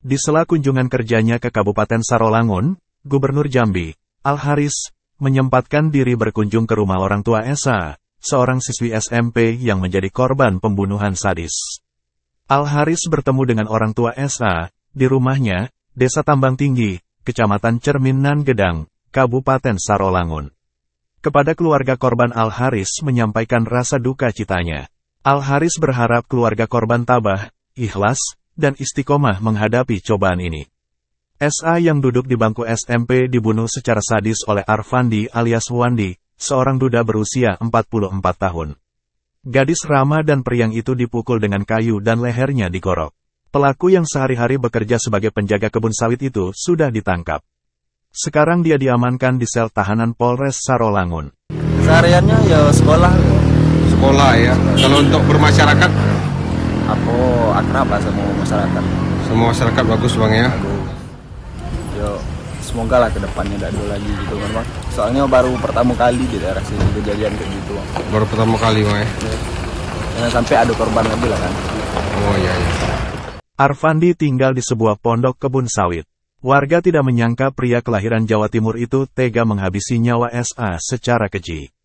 Di sela kunjungan kerjanya ke Kabupaten Sarolangun, Gubernur Jambi, Al-Haris, menyempatkan diri berkunjung ke rumah orang tua Esa, seorang siswi SMP yang menjadi korban pembunuhan sadis. Al-Haris bertemu dengan orang tua Esa, di rumahnya, Desa Tambang Tinggi, Kecamatan Cerminan Gedang, Kabupaten Sarolangun. Kepada keluarga korban Al-Haris menyampaikan rasa duka citanya. Al-Haris berharap keluarga korban tabah, ikhlas, dan istiqomah menghadapi cobaan ini. SA yang duduk di bangku SMP dibunuh secara sadis oleh Arfandi alias Wandi, seorang duda berusia 44 tahun. Gadis Rama dan periang itu dipukul dengan kayu dan lehernya digorok. Pelaku yang sehari-hari bekerja sebagai penjaga kebun sawit itu sudah ditangkap. Sekarang dia diamankan di sel tahanan Polres Sarolangun. Sehariannya ya sekolah. Sekolah ya. Kalau untuk bermasyarakat apa sama masyarakat semua masyarakat bagus bang ya bagus. yo semoga lah kedepannya tidak ada lagi gitu kan bang soalnya baru pertama kali di daerah sini kejadian kayak gitu bang baru pertama kali bang ya jangan sampai ada korban lagi lah kan oh iya iya Arfandi tinggal di sebuah pondok kebun sawit. Warga tidak menyangka pria kelahiran Jawa Timur itu tega menghabisi nyawa SA secara keji.